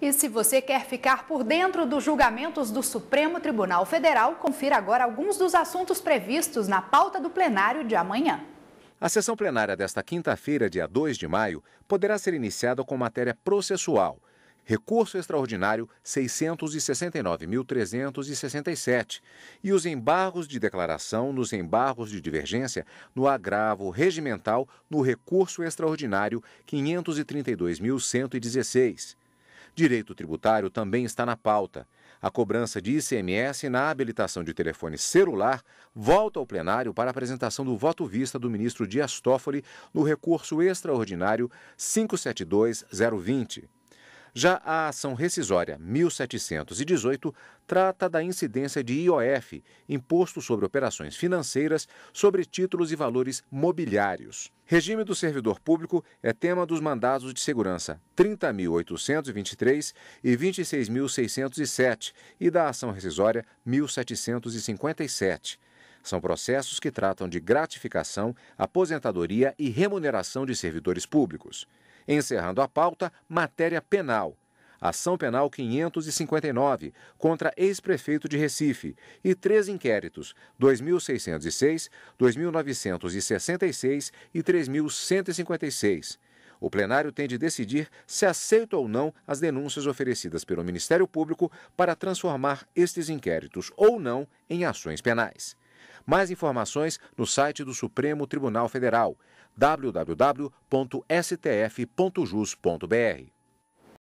E se você quer ficar por dentro dos julgamentos do Supremo Tribunal Federal, confira agora alguns dos assuntos previstos na pauta do plenário de amanhã. A sessão plenária desta quinta-feira, dia 2 de maio, poderá ser iniciada com matéria processual. Recurso extraordinário 669.367 e os embargos de declaração nos embargos de divergência no agravo regimental no recurso extraordinário 532.116. Direito tributário também está na pauta. A cobrança de ICMS na habilitação de telefone celular volta ao plenário para apresentação do voto vista do ministro Dias Toffoli no recurso extraordinário 572020. Já a ação rescisória 1718 trata da incidência de IOF, Imposto sobre Operações Financeiras, sobre títulos e valores mobiliários. Regime do servidor público é tema dos mandados de segurança 30.823 e 26.607 e da ação rescisória 1757. São processos que tratam de gratificação, aposentadoria e remuneração de servidores públicos. Encerrando a pauta, matéria penal. Ação Penal 559 contra ex-prefeito de Recife e três inquéritos: 2.606, 2.966 e 3.156. O plenário tem de decidir se aceita ou não as denúncias oferecidas pelo Ministério Público para transformar estes inquéritos ou não em ações penais. Mais informações no site do Supremo Tribunal Federal www.stf.jus.br.